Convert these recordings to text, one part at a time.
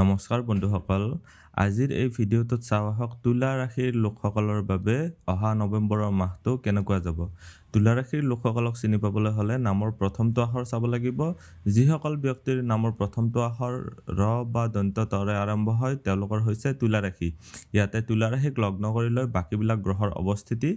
নমস্কাৰ বন্ধুসকল আজিৰ এই ভিডিঅ'টোত চাওঁ আহক তুলা ৰাশিৰ লোকসকলৰ বাবে অহা নৱেম্বৰৰ মাহটো কেনেকুৱা যাব তুলা ৰাশিৰ লোকসকলক চিনি পাবলৈ হ'লে নামৰ প্ৰথমটো আখৰ চাব লাগিব যিসকল ব্যক্তিৰ নামৰ প্ৰথমটো আখৰ ৰ বা দন্ত তৰে আৰম্ভ হয় তেওঁলোকৰ হৈছে তুলা ৰাশি ইয়াতে তুলা ৰাশিক লগ্ন কৰি লৈ বাকীবিলাক গ্ৰহৰ অৱস্থিতি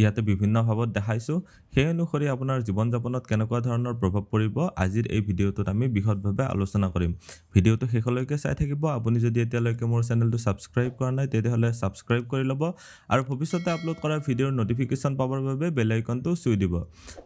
ইয়াতে বিভিন্ন ভাৱত দেখাইছোঁ সেই অনুসৰি আপোনাৰ জীৱন যাপনত কেনেকুৱা ধৰণৰ প্ৰভাৱ পৰিব আজিৰ এই ভিডিঅ'টোত আমি বিশদভাৱে আলোচনা কৰিম ভিডিঅ'টো শেষলৈকে চাই থাকিব আপুনি যদি এতিয়ালৈকে মোৰ চেনেলটো ছাবস্ক্ৰাইব কৰা নাই তেতিয়াহ'লে ছাবস্ক্ৰাইব কৰি ল'ব আৰু ভৱিষ্যতে আপলোড কৰা ভিডিঅ'ৰ ন'টিফিকেশ্যন পাবৰ বাবে বেলাইকনটো চুই দিব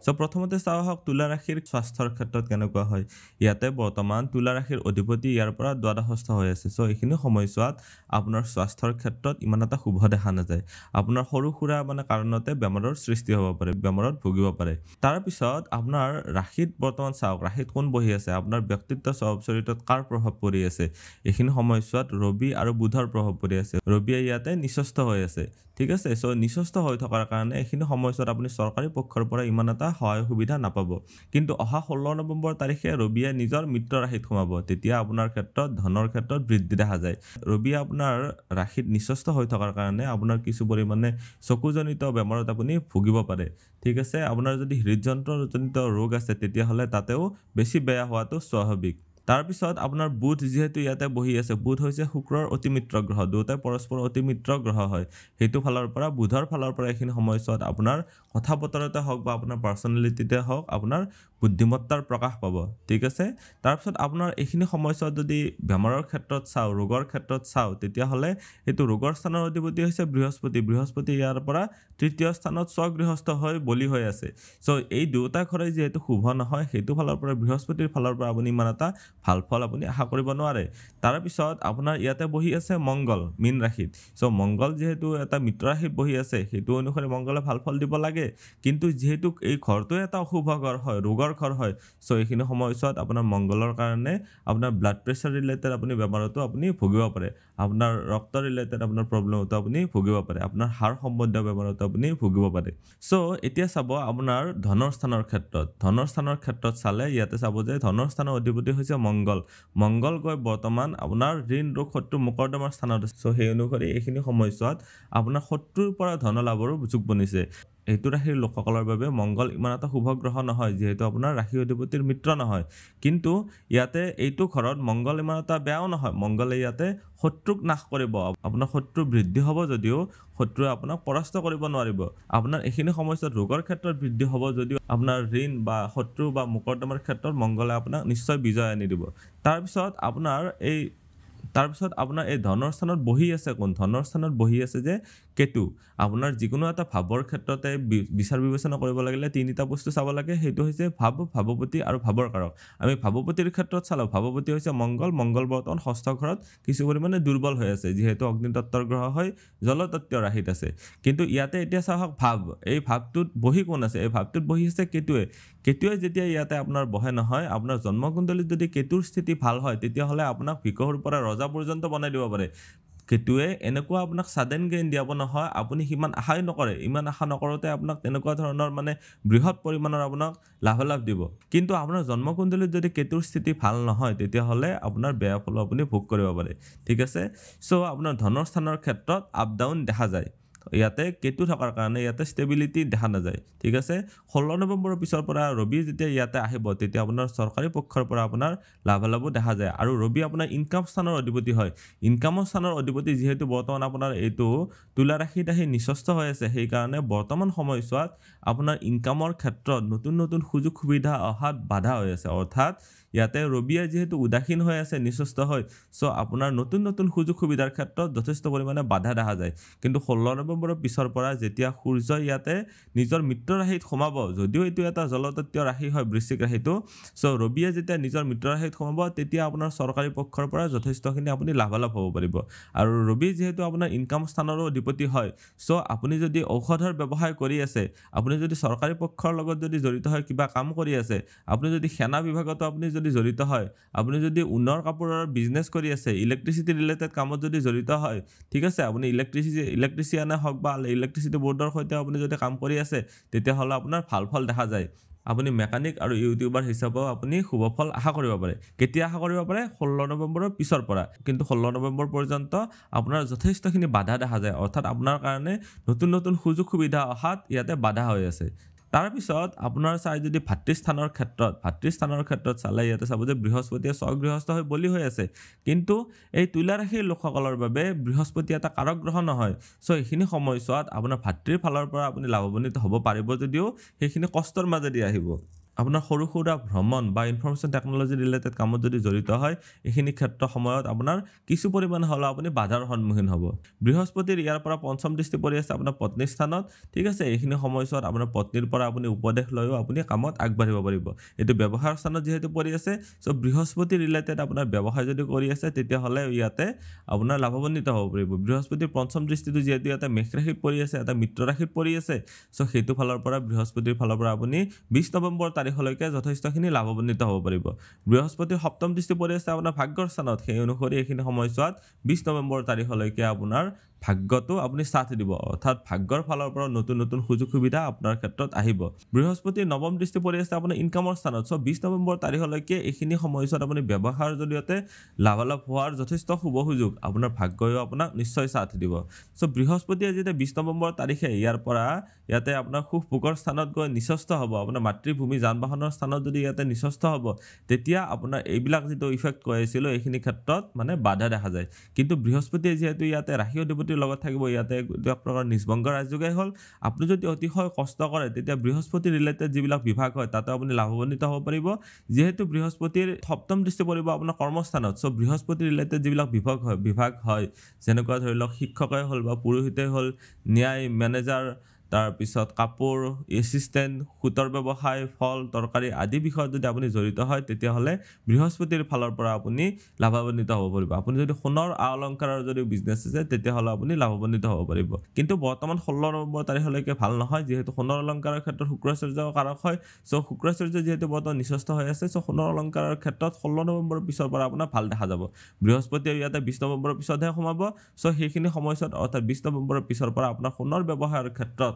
চ' প্ৰথমতে চাওঁ আহক তুলা ৰাশিৰ স্বাস্থ্যৰ ক্ষেত্ৰত কেনেকুৱা হয় ইয়াতে বৰ্তমান তুলা ৰাশিৰ অধিপতি ইয়াৰ পৰা দ্বাদশস্থ হৈ আছে চ' এইখিনি সময়ছোৱাত আপোনাৰ স্বাস্থ্যৰ ক্ষেত্ৰত ইমান এটা শুভ দেখা নাযায় আপোনাৰ সৰু সুৰা মানে কাৰণতে বেমাৰৰ সৃষ্টি হ'ব পাৰে বেমাৰত ভুগিব পাৰে তাৰপিছত আপোনাৰ ৰাশিত বৰ্তমান চাওক ৰাশিত কোন বহি আছে আপোনাৰ ব্যক্তিত্ব স্বভাৱ চৰিত্ৰত কাৰ প্ৰভাৱ পৰি আছে এইখিনি সময়ছোৱাত ৰবি আৰু বুধৰ প্ৰভাৱ পৰি আছে ৰবিয়ে ইয়াতে নিস্বস্থ হৈ আছে ঠিক আছে চ' নিস্বস্থ হৈ থকাৰ কাৰণে এইখিনি সময়ছোৱাত আপুনি চৰকাৰী পক্ষৰ পৰা ইমান এটা সহায় সুবিধা নাপাব কিন্তু অহা ষোল্ল নৱেম্বৰ তাৰিখে ৰবিয়ে নিজৰ মিত্ৰ ৰাশিত সোমাব তেতিয়া আপোনাৰ ক্ষেত্ৰত ধনৰ ক্ষেত্ৰত বৃদ্ধি দেখা যায় ৰবি আপোনাৰ ৰাশিত নিস্বস্থ হৈ থকাৰ কাৰণে আপোনাৰ কিছু পৰিমাণে চকুজনিত বেমাৰত অৱস্থাত আপুনি ভুগিব পাৰে ঠিক আছে আপোনাৰ যদি হৃদযন্ত্ৰজনিত ৰোগ আছে তেতিয়াহ'লে তাতেও বেছি বেয়া হোৱাটো স্বাভাৱিক তাৰপিছত আপোনাৰ বুধ যিহেতু ইয়াতে বহি আছে বুধ হৈছে শুক্ৰৰ অতি মিত্ৰ গ্ৰহ দুয়োটাই পৰস্পৰ অতি মিত্ৰ গ্ৰহ হয় সেইটো ফালৰ পৰা বুধৰ ফালৰ পৰা এইখিনি সময়ছোৱাত আপোনাৰ কথা বতৰাতে হওক বা আপোনাৰ পাৰ্চনেলিটিতে হওক আপোনাৰ বুদ্ধিমত্তাৰ প্ৰকাশ পাব ঠিক আছে তাৰপিছত আপোনাৰ এইখিনি সময়ছোৱাত যদি বেমাৰৰ ক্ষেত্ৰত চাওঁ ৰোগৰ ক্ষেত্ৰত চাওঁ তেতিয়াহ'লে সেইটো ৰোগৰ স্থানৰ অধিপতি হৈছে বৃহস্পতি বৃহস্পতি ইয়াৰ পৰা তৃতীয় স্থানত স্বগৃহস্থ হৈ বলি হৈ আছে চ' এই দুয়োটা ঘৰে যিহেতু শুভ নহয় সেইটো ফালৰ পৰা বৃহস্পতিৰ ফালৰ পৰা আপুনি ইমান এটা ভাল ফল আপুনি আশা কৰিব নোৱাৰে তাৰপিছত আপোনাৰ ইয়াতে বহি আছে মংগল মীন ৰাশিত চ' মংগল যিহেতু এটা মিত্ৰ ৰাশিত বহি আছে সেইটো অনুসৰি মংগলে ভাল ফল দিব লাগে কিন্তু যিহেতু এই ঘৰটোৱে এটা অশুভ ঘৰ হয় ৰোগৰ লিভাৰ খৰ হয় চ' এইখিনি সময়ছোৱাত আপোনাৰ মংগলৰ কাৰণে আপোনাৰ ব্লাড প্ৰেছাৰ ৰিলেটেড আপুনি বেমাৰতো আপুনি ভুগিব পাৰে আপোনাৰ ৰক্ত ৰিলেটেড আপোনাৰ প্ৰব্লেমতো আপুনি ভুগিব পাৰে আপোনাৰ হাড় সম্বন্ধীয় বেমাৰতো আপুনি ভুগিব পাৰে চ' এতিয়া চাব আপোনাৰ ধনৰ স্থানৰ ক্ষেত্ৰত ধনৰ স্থানৰ ক্ষেত্ৰত চালে ইয়াতে চাব যে ধনৰ স্থানৰ অধিপতি হৈছে মংগল মংগল গৈ বৰ্তমান আপোনাৰ ঋণ ৰোগ শত্ৰু মোকৰ্দমাৰ স্থানত চ' সেই অনুসৰি এইখিনি সময়ছোৱাত আপোনাৰ শত্ৰুৰ পৰা ধন লাভৰো যোগ বনিছে এইটো ৰাশিৰ লোকসকলৰ বাবে মংগল ইমান এটা শুভ গ্ৰহ নহয় যিহেতু আপোনাৰ ৰাশি অধিপতিৰ মিত্ৰ নহয় কিন্তু ইয়াতে এইটো ঘৰত মংগল ইমান এটা বেয়াও নহয় মংগলে ইয়াতে শত্ৰুক নাশ কৰিব আপোনাৰ শত্ৰু বৃদ্ধি হ'ব যদিও শত্ৰুৱে আপোনাক পৰাস্ত কৰিব নোৱাৰিব আপোনাৰ এইখিনি সময়ছোৱাত ৰোগৰ ক্ষেত্ৰত বৃদ্ধি হ'ব যদিও আপোনাৰ ঋণ বা শত্ৰু বা মোকৰ্দমাৰ ক্ষেত্ৰত মংগলে আপোনাক নিশ্চয় বিজয় আনি দিব তাৰপিছত আপোনাৰ এই তাৰপিছত আপোনাৰ এই ধনৰ স্থানত বহি আছে কোন ধনৰ স্থানত বহি আছে যে কেতু আপোনাৰ যিকোনো এটা ভাৱৰ ক্ষেত্ৰতে বিচাৰ বিবেচনা কৰিব লাগিলে তিনিটা বস্তু চাব লাগে সেইটো হৈছে ভাৱ ভাৱপতি আৰু ভাৱৰ কাৰক আমি ভাৱপতিৰ ক্ষেত্ৰত চালোঁ ভাৱপতি হৈছে মংগল মংগল বৰ্তমান ষষ্ঠ ঘৰত কিছু পৰিমাণে দুৰ্বল হৈ আছে যিহেতু অগ্নিতত্বৰ গ্ৰহ হয় জলতত্ব ৰাহিত আছে কিন্তু ইয়াতে এতিয়া চাওক ভাৱ এই ভাৱটোত বহি কোন আছে এই ভাৱটোত বহি আছে কেতুৱে কেতুৱে যেতিয়া ইয়াতে আপোনাৰ বহে নহয় আপোনাৰ জন্মকুণ্ডলীত যদি কেতুৰ স্থিতি ভাল হয় তেতিয়াহ'লে আপোনাক ভিকহৰ পৰা ৰজা পৰ্যন্ত বনাই দিব পাৰে সেইটোৱে এনেকুৱা আপোনাক ছাডেন গেইন দিয়াব নহয় আপুনি সিমান আশাই নকৰে ইমান আশা নকৰোঁতে আপোনাক তেনেকুৱা ধৰণৰ মানে বৃহৎ পৰিমাণৰ আপোনাক লাভালাভ দিব কিন্তু আপোনাৰ জন্মকুণ্ডলীত যদি কেতুৰ স্থিতি ভাল নহয় তেতিয়াহ'লে আপোনাৰ বেয়া ফলো আপুনি ভোগ কৰিব পাৰে ঠিক আছে চ' আপোনাৰ ধনৰ স্থানৰ ক্ষেত্ৰত আপ ডাউন দেখা যায় ইয়াতে কেতু থকাৰ কাৰণে ইয়াতে ষ্টেবিলিটি দেখা নাযায় ঠিক আছে ষোল্ল নৱেম্বৰৰ পিছৰ পৰা ৰবি যেতিয়া ইয়াতে আহিব তেতিয়া আপোনাৰ চৰকাৰী পক্ষৰ পৰা আপোনাৰ লাভালাভো দেখা যায় আৰু ৰবি আপোনাৰ ইনকাম স্থানৰ অধিপতি হয় ইনকামৰ স্থানৰ অধিপতি যিহেতু বৰ্তমান আপোনাৰ এইটো তুলা ৰাখি ৰাখি নিশ্বস্ত হৈ আছে সেইকাৰণে বৰ্তমান সময়ছোৱাত আপোনাৰ ইনকামৰ ক্ষেত্ৰত নতুন নতুন সুযোগ সুবিধা অহাত বাধা হৈ আছে অৰ্থাৎ ইয়াতে ৰবিয়ে যিহেতু উদাসীন হৈ আছে নিচস্ত হৈ চ' আপোনাৰ নতুন নতুন সুযোগ সুবিধাৰ ক্ষেত্ৰত যথেষ্ট পৰিমাণে বাধা দেখা যায় কিন্তু ষোল্ল নৱেম্বৰৰ পিছৰ পৰা যেতিয়া সূৰ্য ইয়াতে নিজৰ ৰাশিত সোমাব যদিও এইটো এটা জলতত্ব ৰাশি হয় বৃশ্চিক ৰাশিটো চ' ৰবিয়ে যেতিয়া নিজৰ মিত্ৰৰাশিত সোমাব তেতিয়া আপোনাৰ চৰকাৰী পক্ষৰ পৰা যথেষ্টখিনি আপুনি লাভালাভ হ'ব পাৰিব আৰু ৰবি যিহেতু আপোনাৰ ইনকাম স্থানৰো অধিপতি হয় চ' আপুনি যদি ঔষধৰ ব্যৱসায় কৰি আছে আপুনি যদি চৰকাৰী পক্ষৰ লগত যদি জড়িত হৈ কিবা কাম কৰি আছে আপুনি যদি সেনা বিভাগতো আপুনি যদি জড়িত হয় আপুনি যদি ঊণৰ কাপোৰৰ বিজনেছ কৰি আছে ইলেক্ট্ৰিচিটি ৰিলেটেড কামত যদি জড়িত হয় ঠিক আছে আপুনি ইলেক্ট্ৰিচিটি ইলেক্ট্ৰিচিয়ানে হওক বা ইলেক্ট্ৰিচিটি বোৰ্ডৰ সৈতে আপুনি যদি কাম কৰি আছে তেতিয়াহ'লে আপোনাৰ ভাল ফল দেখা যায় আপুনি মেকানিক আৰু ইউটিউবাৰ হিচাপেও আপুনি শুভ ফল আশা কৰিব পাৰে কেতিয়া আশা কৰিব পাৰে ষোল্ল নৱেম্বৰৰ পিছৰ পৰা কিন্তু ষোল্ল নৱেম্বৰ পৰ্যন্ত আপোনাৰ যথেষ্টখিনি বাধা দেখা যায় অৰ্থাৎ আপোনাৰ কাৰণে নতুন নতুন সুযোগ সুবিধা অহাত ইয়াতে বাধা হৈ আছে তাৰপিছত আপোনাৰ চাই যদি ভাতৃস্থানৰ ক্ষেত্ৰত ভাতৃস্থানৰ ক্ষেত্ৰত চালে ইয়াতে চাব যে বৃহস্পতিয়ে স্বগৃহস্থ হৈ বলি হৈ আছে কিন্তু এই তুলাৰাশিৰ লোকসকলৰ বাবে বৃহস্পতি এটা কাৰক গ্ৰহ নহয় চ' এইখিনি সময়ছোৱাত আপোনাৰ ভাতৃৰ ফালৰ পৰা আপুনি লাভৱান্বিত হ'ব পাৰিব যদিও সেইখিনি কষ্টৰ মাজেদি আহিব আপোনাৰ সৰু সুৰা ভ্ৰমণ বা ইনফৰ্মেশ্যন টেকনলজি ৰিলেটেড কামত যদি জড়িত হয় এইখিনি ক্ষেত্ৰ সময়ত আপোনাৰ কিছু পৰিমাণে হ'লেও আপুনি বাধাৰ সন্মুখীন হ'ব বৃহস্পতিৰ ইয়াৰ পৰা পঞ্চম দৃষ্টি পৰি আছে আপোনাৰ পত্নীৰ স্থানত ঠিক আছে এইখিনি সময়ছোৱাত আপোনাৰ পত্নীৰ পৰা আপুনি উপদেশ লৈও আপুনি কামত আগবাঢ়িব পাৰিব এইটো ব্যৱসায়ৰ স্থানত যিহেতু পৰি আছে চ' বৃহস্পতি ৰিলেটেড আপোনাৰ ব্যৱসায় যদি কৰি আছে তেতিয়াহ'লে ইয়াতে আপোনাৰ লাভৱান্বিত হ'ব পাৰিব বৃহস্পতিৰ পঞ্চম দৃষ্টিটো যিহেতু ইয়াতে মেঘ ৰাশিত পৰি আছে এটা মিত্ৰ ৰাশিত পৰি আছে চ' সেইটো ফালৰ পৰা বৃহস্পতিৰ ফালৰ পৰা আপুনি বিছ নৱেম্বৰ তাৰিখলৈকে যথেষ্টখিনি লাভান্বিত হ'ব পাৰিব বৃহস্পতিৰ সপ্তম দৃষ্টি পৰি আছে আপোনাৰ ভাগ্যৰ স্থানত সেই অনুসৰি এইখিনি সময়ছোৱাত বিছ নৱেম্বৰ তাৰিখলৈকে আপোনাৰ ভাগ্যটো আপুনি চাথ দিব অৰ্থাৎ ভাগ্যৰ ফালৰ পৰা নতুন নতুন সুযোগ সুবিধা আপোনাৰ ক্ষেত্ৰত আহিব বৃহস্পতিৰ নৱম দৃষ্টি পৰি আছে আপোনাৰ ইনকামৰ স্থানত চ' বিছ নৱেম্বৰ তাৰিখলৈকে এইখিনি সময়ছোৱাত আপুনি ব্যৱসায়ৰ জৰিয়তে লাভালাভ হোৱাৰ যথেষ্ট শুভ সুযোগ আপোনাৰ ভাগ্যই আপোনাক নিশ্চয় চাথ দিব চ' বৃহস্পতিয়ে যেতিয়া বিছ নৱেম্বৰ তাৰিখে ইয়াৰ পৰা ইয়াতে আপোনাৰ সুখ পোকৰ স্থানত গৈ নিশ্চস্থ হ'ব আপোনাৰ মাতৃভূমি যান বাহনৰ স্থানত যদি ইয়াতে নিশ্চস্থ হ'ব তেতিয়া আপোনাৰ এইবিলাক যিটো ইফেক্ট কৈ আছিলোঁ এইখিনি ক্ষেত্ৰত মানে বাধা দেখা যায় কিন্তু বৃহস্পতিয়ে যিহেতু ইয়াতে ৰাশি অধিপতি বৃহস্পতিৰ লগত থাকিব ইয়াতে এটা প্ৰকাৰৰ নিষ্ভংগ ৰাজযোগেই হ'ল আপুনি যদি অতিশয় কষ্ট কৰে তেতিয়া বৃহস্পতি ৰিলেটেড যিবিলাক বিভাগ হয় তাতো আপুনি লাভৱান্বিত হ'ব পাৰিব যিহেতু বৃহস্পতিৰ সপ্তম দৃষ্টি পৰিব আপোনাৰ কৰ্মস্থানত চ' বৃহস্পতি ৰিলেটেড যিবিলাক বিভাগ হয় বিভাগ হয় যেনেকুৱা ধৰি লওক শিক্ষকেই হ'ল বা পুৰোহিতেই হ'ল ন্যায় মেনেজাৰ তাৰপিছত কাপোৰ এচিষ্টেণ্ট সুতৰ ব্যৱসায় ফল তৰকাৰী আদি বিষয়ত যদি আপুনি জড়িত হয় তেতিয়াহ'লে বৃহস্পতিৰ ফালৰ পৰা আপুনি লাভান্বিত হ'ব পাৰিব আপুনি যদি সোণৰ আ অলংকাৰৰ যদি বিজনেছ আছে তেতিয়াহ'লে আপুনি লাভাৱান্বিত হ'ব পাৰিব কিন্তু বৰ্তমান ষোল্ল নৱেম্বৰ তাৰিখলৈকে ভাল নহয় যিহেতু সোণৰ অলংকাৰৰ ক্ষেত্ৰত শুক্ৰাচাৰ্য কাৰক হয় চ' শুক্ৰাচাৰ্য যিহেতু বৰ্তমান নিশ্চস্ত হৈ আছে চ' সোণৰ অলংকাৰৰ ক্ষেত্ৰত ষোল্ল নৱেম্বৰৰ পিছৰ পৰা আপোনাৰ ভাল দেখা যাব বৃহস্পতি আৰু ইয়াতে বিছ নৱেম্বৰৰ পিছতহে সোমাব চ' সেইখিনি সময়ছোৱাত অৰ্থাৎ বিছ নৱেম্বৰৰ পিছৰ পৰা আপোনাৰ সোণৰ ব্যৱসায়ৰ ক্ষেত্ৰত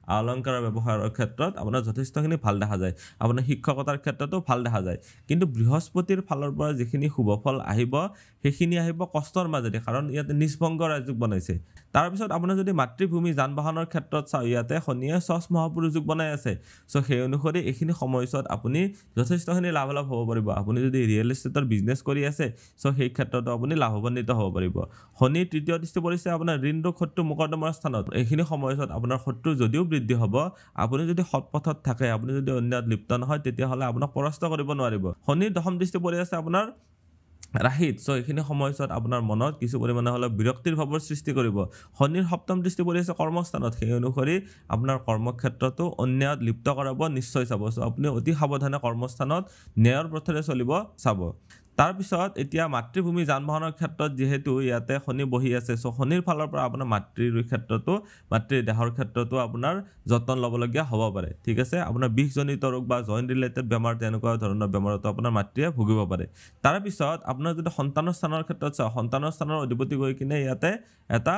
অলংকাৰৰ ব্যৱহাৰৰ ক্ষেত্ৰত আপোনাৰ যথেষ্টখিনি ভাল দেখা যায় আপোনাৰ শিক্ষকতাৰ ক্ষেত্ৰতো ভাল দেখা যায় কিন্তু বৃহস্পতিৰ ফালৰ পৰা যিখিনি শুভফল আহিব সেইখিনি আহিব কষ্টৰ মাজেদি কাৰণ ইয়াতে নিষ্পংগ ৰাজযোগ বনাইছে তাৰপিছত আপোনাৰ যদি মাতৃভূমি যান বাহনৰ ক্ষেত্ৰত চাওঁ ইয়াতে শনিয়ে চচ মহাপুৰুষ যোগ বনাই আছে চ' সেই অনুসৰি এইখিনি সময়ছোৱাত আপুনি যথেষ্টখিনি লাভালাভ হ'ব পাৰিব আপুনি যদি ৰিয়েল ইষ্টেটৰ বিজনেছ কৰি আছে চ' সেই ক্ষেত্ৰতো আপুনি লাভান্বিত হ'ব পাৰিব শনিৰ তৃতীয় দৃষ্টি পৰিছে আপোনাৰ ঋণ দুখ শত্ৰু মোকৰ্দমাৰ স্থানত এইখিনি সময়ছোৱাত আপোনাৰ শত্ৰু যদিও বৃদ্ধি হ'ব আপুনি যদি সৎপথত থাকে আপুনি যদি অন্যায়ত লিপ্ত নহয় তেতিয়াহ'লে আপোনাক পৰাস্ত কৰিব নোৱাৰিব শনিৰ দশম দৃষ্টি পৰি আছে আপোনাৰ ৰাহিত চ' এইখিনি সময়ছোৱাত আপোনাৰ মনত কিছু পৰিমাণে হ'লেও বিৰক্তিৰ ভাৱৰ সৃষ্টি কৰিব শনিৰ সপ্তম দৃষ্টি পৰি আছে কৰ্মস্থানত সেই অনুসৰি আপোনাৰ কৰ্মক্ষেত্ৰটো অন্যায়ত লিপ্ত কৰাব নিশ্চয় চাব চ' আপুনি অতি সাৱধানে কৰ্মস্থানত ন্যায়ৰ পথেৰে চলিব চাব তাৰপিছত এতিয়া মাতৃভূমি যান বাহনৰ ক্ষেত্ৰত যিহেতু ইয়াতে শনি বহি আছে চ' শনিৰ ফালৰ পৰা আপোনাৰ মাতৃৰ ক্ষেত্ৰতো মাতৃৰ দেহৰ ক্ষেত্ৰতো আপোনাৰ যতন ল'বলগীয়া হ'ব পাৰে ঠিক আছে আপোনাৰ বিষজনিত ৰোগ বা জইণ্ট ৰিলেটেড বেমাৰ তেনেকুৱা ধৰণৰ বেমাৰতো আপোনাৰ মাতৃয়ে ভুগিব পাৰে তাৰপিছত আপোনাৰ যদি সন্তানৰ স্থানৰ ক্ষেত্ৰত চাওঁ সন্তানৰ স্থানৰ অধিপতি গৈ কিনে ইয়াতে এটা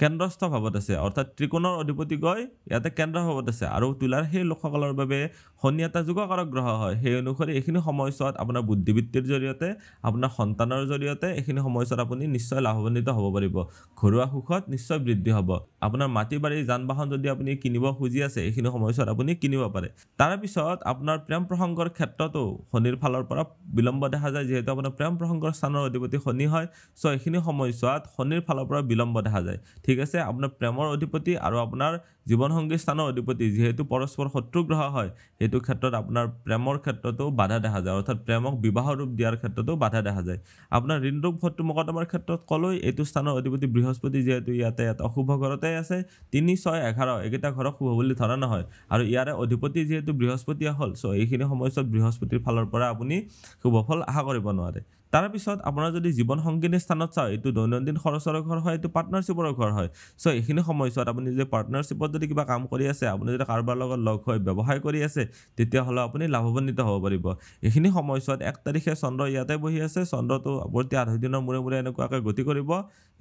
কেন্দ্ৰস্থ ভাৱত আছে অৰ্থাৎ ত্ৰিকোণৰ অধিপতি গৈ ইয়াতে কেন্দ্ৰ ভাৱত আছে আৰু তোলাৰ সেই লোকসকলৰ বাবে শনি এটা যোগকাৰক গ্ৰহ হয় সেই অনুসৰি এইখিনি সময়ছোৱাত আপোনাৰ বুদ্ধিবৃত্তিৰ জৰিয়তে আপোনাৰ সন্তানৰ জৰিয়তে এইখিনি সময়ছোৱাত আপুনি নিশ্চয় লাভান্বিত হ'ব পাৰিব ঘৰুৱা সুখত নিশ্চয় বৃদ্ধি হ'ব আপোনাৰ মাটি বাৰী যান বাহন যদি আপুনি কিনিব খুজি আছে এইখিনি সময়ছোৱাত আপুনি কিনিব পাৰে তাৰপিছত আপোনাৰ প্ৰেম প্ৰসংগৰ ক্ষেত্ৰতো শনিৰ ফালৰ পৰা বিলম্ব দেখা যায় যিহেতু আপোনাৰ প্ৰেম প্ৰসংগৰ স্থানৰ অধিপতি শনি হয় চ' এইখিনি সময়ছোৱাত শনিৰ ফালৰ পৰা বিলম্ব দেখা যায় ঠিক আছে আপোনাৰ প্ৰেমৰ অধিপতি আৰু আপোনাৰ জীৱনসংগী স্থানৰ অধিপতি যিহেতু পৰস্পৰ শত্ৰু শত্ৰুগ্ৰহ হয় সেইটো ক্ষেত্ৰত আপোনাৰ প্ৰেমৰ ক্ষেত্ৰতো বাধা দেখা যায় অৰ্থাৎ প্ৰেমক বিবাহৰ ৰূপ দিয়াৰ ক্ষেত্ৰতো বাধা দেখা যায় আপোনাৰ ঋণ ৰূপ শত্ৰু মকদমাৰ ক্ষেত্ৰত ক'লৈ এইটো স্থানৰ অধিপতি বৃহস্পতি যিহেতু ইয়াতে ইয়াত অশুভ ঘৰতে আছে তিনি ছয় এঘাৰ এইকেইটা ঘৰক শুভ বুলি ধৰা নহয় আৰু ইয়াৰে অধিপতি যিহেতু বৃহস্পতিয়ে হ'ল চ' এইখিনি সময়ছোৱাত বৃহস্পতিৰ ফালৰ পৰা আপুনি শুভফল আশা কৰিব নোৱাৰে তাৰপিছত আপোনাৰ যদি জীৱন সংগীনী স্থানত চাওঁ এইটো দৈনন্দিন খৰচৰ ঘৰ হয় এইটো পাৰ্টনাৰশ্বিপৰ ঘৰ হয় চ' এইখিনি সময়ছোৱাত আপুনি যদি পাৰ্টনাৰশ্বিপত যদি কিবা কাম কৰি আছে আপুনি যদি কাৰোবাৰ লগত লগ হৈ ব্যৱসায় কৰি আছে তেতিয়াহ'লে আপুনি লাভৱান্বিত হ'ব পাৰিব এইখিনি সময়ছোৱাত এক তাৰিখে চন্দ্ৰ ইয়াতে বহি আছে চন্দ্ৰটো আৱৰ্তী আঢ়ৈ দিনৰ মূৰে মূৰে এনেকুৱাকৈ গতি কৰিব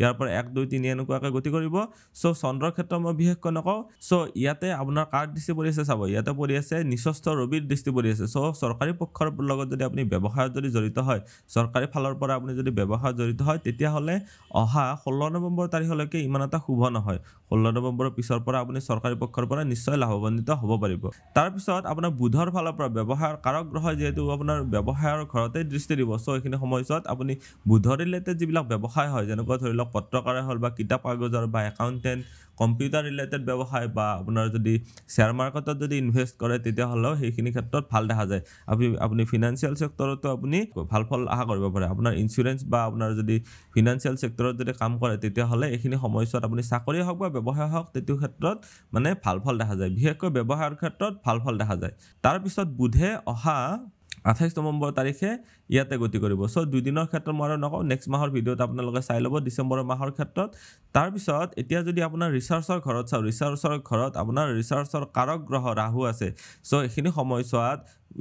ইয়াৰ পৰা এক দুই তিনি এনেকুৱাকৈ গতি কৰিব চ' চন্দ্ৰৰ ক্ষেত্ৰত মই বিশেষকৈ নকওঁ চ' ইয়াতে আপোনাৰ কাৰ দৃষ্টি পৰি আছে চাব ইয়াতে পৰি আছে নিশস্ত ৰবিৰ দৃষ্টি পৰি আছে চ' চৰকাৰী পক্ষৰ লগত যদি আপুনি ব্যৱসায়ত যদি জড়িত হয় চৰকাৰী চাৰিফালৰ পৰা আপুনি যদি ব্যৱসায়ত জড়িত হয় তেতিয়াহ'লে অহা ষোল্ল নৱেম্বৰ তাৰিখলৈকে ইমান এটা শুভ নহয় ষোল্ল নৱেম্বৰৰ পিছৰ পৰা আপুনি চৰকাৰী পক্ষৰ পৰা নিশ্চয় লাভৱান্বিত হ'ব পাৰিব তাৰপিছত আপোনাৰ বুধৰ ফালৰ পৰা ব্যৱসায়ৰ কাৰক গ্ৰহ যিহেতু আপোনাৰ ব্যৱসায়ৰ ঘৰতে দৃষ্টি দিব চ' এইখিনি সময়ছোৱাত আপুনি বুধৰ ৰিলেটেড যিবিলাক ব্যৱসায় হয় যেনেকুৱা ধৰি লওক পত্ৰকাৰে হ'ল বা কিতাপ কাগজৰ বা একাউণ্টেণ্ট কম্পিউটাৰ ৰিলেটেড ব্যৱসায় বা আপোনাৰ যদি শ্বেয়াৰ মাৰ্কেটত যদি ইনভেষ্ট কৰে তেতিয়াহ'লেও সেইখিনি ক্ষেত্ৰত ভাল দেখা যায় আপুনি আপুনি ফিনেন্সিয়েল চেক্টৰতো আপুনি ভাল ফল আশা কৰিব পাৰে আপোনাৰ ইঞ্চুৰেঞ্চ বা আপোনাৰ যদি ফিনেন্সিয়েল চেক্টৰত যদি কাম কৰে তেতিয়াহ'লে এইখিনি সময়ছোৱাত আপুনি চাকৰিয়ে হওক বা ব্যৱসায় হওক সেইটো ক্ষেত্ৰত মানে ভাল ফল দেখা যায় বিশেষকৈ ব্যৱসায়ৰ ক্ষেত্ৰত ভাল ফল দেখা যায় তাৰপিছত বুধে অহা আঠাইছ নৱেম্বৰ তাৰিখে ইয়াতে গতি কৰিব চ' দুদিনৰ ক্ষেত্ৰত মই আৰু নকওঁ নেক্সট মাহৰ ভিডিঅ'ত আপোনালোকে চাই ল'ব ডিচেম্বৰ মাহৰ ক্ষেত্ৰত তাৰপিছত এতিয়া যদি আপোনাৰ ৰিচাৰ্চৰ ঘৰত চাওঁ ৰিচাৰ্চৰ ঘৰত আপোনাৰ ৰিচাৰ্চৰ কাৰক গ্ৰহ ৰাহু আছে চ' এইখিনি সময়ছোৱাত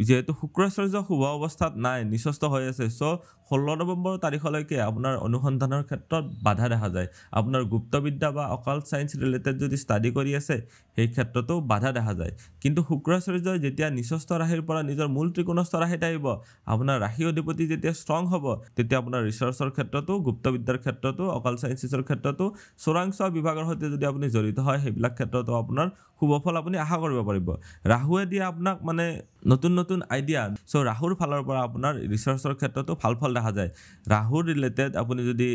যিহেতু শুক্ৰাচাৰ্য শুভ অৱস্থাত নাই নিশ্চস্ত হৈ আছে চ' ষোল্ল নৱেম্বৰ তাৰিখলৈকে আপোনাৰ অনুসন্ধানৰ ক্ষেত্ৰত বাধা দেখা যায় আপোনাৰ গুপ্তবিদ্যা বা অকল ছায়েন্স ৰিলেটেড যদি ষ্টাডি কৰি আছে সেই ক্ষেত্ৰতো বাধা দেখা যায় কিন্তু শুক্ৰাচাৰ্যই যেতিয়া নিশস্থ ৰাশিৰ পৰা নিজৰ মূল ত্ৰিকোণস্থ ৰাশিত আহিব আপোনাৰ ৰাশি অধিপতি যেতিয়া ষ্ট্ৰং হ'ব তেতিয়া আপোনাৰ ৰিচাৰ্চৰ ক্ষেত্ৰতো গুপ্তবিদ্যাৰ ক্ষেত্ৰতো অকাল্ট ছায়েন্সেছৰ ক্ষেত্ৰতো চোৰাংচোৱা বিভাগৰ সৈতে যদি আপুনি জড়িত হয় সেইবিলাক ক্ষেত্ৰতো আপোনাৰ শুভ ফল আপুনি আশা কৰিব পাৰিব ৰাহুৱে দিয়ে আপোনাক মানে নতুন নতুন আইডিয়া চ' ৰাহুৰ ফালৰ পৰা আপোনাৰ ৰিচাৰ্চৰ ক্ষেত্ৰতো ভাল ফল দেখা যায় ৰাহুৰ ৰিলেটেড আপুনি যদি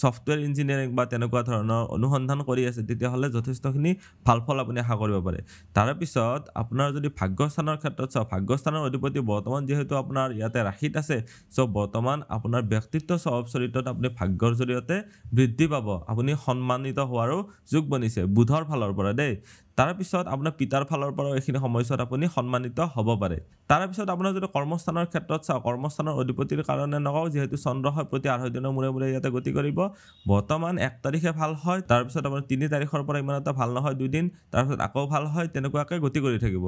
ছফ্টৱেৰ ইঞ্জিনিয়াৰিং বা তেনেকুৱা ধৰণৰ অনুসন্ধান কৰি আছে তেতিয়াহ'লে যথেষ্টখিনি ভাল ফল আপুনি আশা কৰিব পাৰে তাৰপিছত আপোনাৰ যদি ভাগ্যস্থানৰ ক্ষেত্ৰত চাওক ভাগ্যস্থানৰ অধিপতি বৰ্তমান যিহেতু আপোনাৰ ইয়াতে ৰাশিত আছে চ' বৰ্তমান আপোনাৰ ব্যক্তিত্ব স্বভাৱ চৰিত্ৰত আপুনি ভাগ্যৰ জৰিয়তে বৃদ্ধি পাব আপুনি সন্মানিত হোৱাৰো যোগ বনিছে বুধৰ ফালৰ পৰা দেই তাৰপিছত আপোনাৰ পিতাৰ ফালৰ পৰাও এইখিনি সময়ছোৱাত আপুনি সন্মানিত হ'ব পাৰে তাৰপিছত আপোনাৰ যদি কৰ্মস্থানৰ ক্ষেত্ৰত চাওক কৰ্মস্থানৰ অধিপতিৰ কাৰণে নকওঁ যিহেতু চন্দ্ৰ হয় প্ৰতি আঢ়ৈ দিনৰ মূৰে মূৰে ইয়াতে গতি কৰিব বৰ্তমান এক তাৰিখে ভাল হয় তাৰপিছত আপোনাৰ তিনি তাৰিখৰ পৰা ইমান এটা ভাল নহয় দুদিন তাৰপিছত আকৌ ভাল হয় তেনেকুৱাকৈ গতি কৰি থাকিব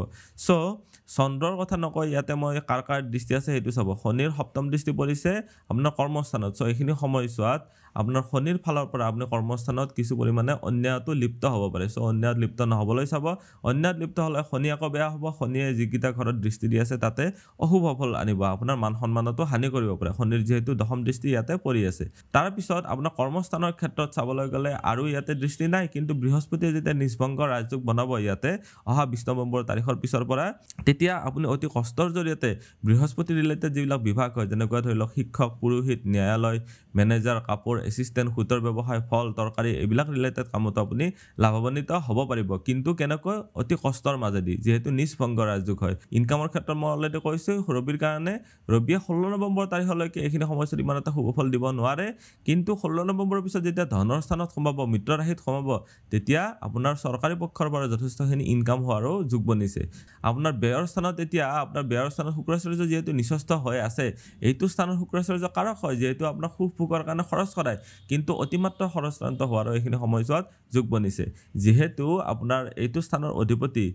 চ' চন্দ্ৰৰ কথা নকৈ ইয়াতে মই কাৰ কাৰ দৃষ্টি আছে সেইটো চাব শনিৰ সপ্তম দৃষ্টি পৰিছে আপোনাৰ কৰ্মস্থানত চ' এইখিনি সময়ছোৱাত আপোনাৰ শনিৰ ফালৰ পৰা আপুনি কৰ্মস্থানত কিছু পৰিমাণে অন্যায়টো লিপ্ত হ'ব পাৰে চ' অন্যায়ত লিপ্ত নহ'বলৈ চাব অন্যায়ত লিপ্ত হ'লে শনি আকৌ বেয়া হ'ব শনিয়ে যিকেইটা ঘৰত দৃষ্টি দি আছে তাতে অশুভ ফল আনিব আপোনাৰ মান সন্মানতো হানি কৰিব পাৰে শনিৰ যিহেতু দশম দৃষ্টি ইয়াতে পৰি আছে তাৰপিছত আপোনাৰ কৰ্মস্থানৰ ক্ষেত্ৰত চাবলৈ গ'লে আৰু ইয়াতে দৃষ্টি নাই কিন্তু বৃহস্পতিয়ে যেতিয়া নিজভংগ ৰাজযোগ বনাব ইয়াতে অহা বিছ নৱেম্বৰ তাৰিখৰ পিছৰ পৰা তেতিয়া আপুনি অতি কষ্টৰ জৰিয়তে বৃহস্পতি ৰিলেটেড যিবিলাক বিভাগ হয় যেনেকুৱা ধৰি লওক শিক্ষক পুৰোহিত ন্যায়ালয় মেনেজাৰ কাপোৰ মানুহৰ এচিষ্টেণ্ট সুতৰ ব্যৱসায় ফল তৰকাৰী এইবিলাক ৰিলেটেড কামতো আপুনি লাভান্বিত হ'ব পাৰিব কিন্তু কেনেকৈ অতি কষ্টৰ মাজেদি যিহেতু নিজ নিষ্ভংগ ৰাজযোগ হয় ইনকামৰ ক্ষেত্ৰত মই অলৰেডি কৈছোঁ ৰবিৰ কাৰণে ৰবিয়ে ষোল্ল নৱেম্বৰ তাৰিখলৈকে এইখিনি সময়ছোৱাত ইমান এটা শুভফল দিব নোৱাৰে কিন্তু ষোল্ল নৱেম্বৰৰ পিছত যেতিয়া ধনৰ স্থানত সোমাব মিত্ৰ ৰাশিত সোমাব তেতিয়া আপোনাৰ চৰকাৰী পক্ষৰ পৰা যথেষ্টখিনি ইনকাম হোৱাৰো যোগ বনিছে আপোনাৰ ব্যয়ৰ স্থানত এতিয়া আপোনাৰ ব্যয়ৰ স্থানত শুক্ৰাচাৰ্য যিহেতু নিশ্চস্থ হৈ আছে এইটো স্থানত শুক্ৰাচাৰ্য কাৰক হয় যিহেতু আপোনাৰ সুখ ভোগৰ কাৰণে খৰচ কৰে সদায় কিন্তু অতিমাত্ৰা সৰস্ৰান্ত হোৱাৰো এইখিনি সময়ছোৱাত যোগ বনিছে যিহেতু আপোনাৰ এইটো স্থানৰ অধিপতি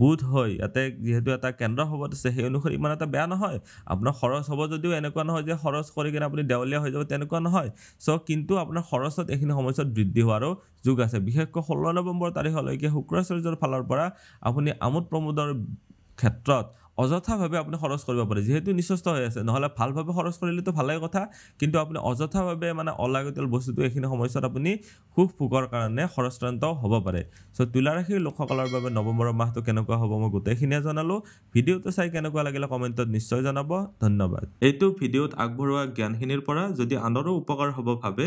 বোধ হৈ ইয়াতে যিহেতু এটা কেন্দ্ৰ হ'ব আছে সেই অনুসৰি ইমান এটা বেয়া নহয় আপোনাৰ খৰচ হ'ব যদিও এনেকুৱা নহয় যে খৰচ কৰি কিনে আপুনি দেৱলীয়া হৈ যাব তেনেকুৱা নহয় চ' কিন্তু আপোনাৰ খৰচত এইখিনি সময়ছোৱাত বৃদ্ধি হোৱাৰো যোগ আছে বিশেষকৈ ষোল্ল নৱেম্বৰ তাৰিখলৈকে শুক্ৰাচাৰ্যৰ ফালৰ পৰা আপুনি আমোদ প্ৰমোদৰ ক্ষেত্ৰত অযথাভাৱে আপুনি খৰচ কৰিব পাৰে যিহেতু নিশ্চস্থ হৈ আছে নহ'লে ভালভাৱে খৰচ কৰিলেতো ভালেই কথা কিন্তু আপুনি অযথাভাৱে মানে অলাগতিয়াল বস্তুটো এইখিনি সময়ছোৱাত আপুনি সুখ ভোগৰ কাৰণে খৰচান্ত হ'ব পাৰে চ' তুলা ৰাশিৰ লোকসকলৰ বাবে নৱেম্বৰৰ মাহটো কেনেকুৱা হ'ব মই গোটেইখিনিয়ে জনালোঁ ভিডিঅ'টো চাই কেনেকুৱা লাগিলে কমেণ্টত নিশ্চয় জনাব ধন্যবাদ এইটো ভিডিঅ'ত আগবঢ়োৱা জ্ঞানখিনিৰ পৰা যদি আনৰো উপকাৰ হ'ব ভাবে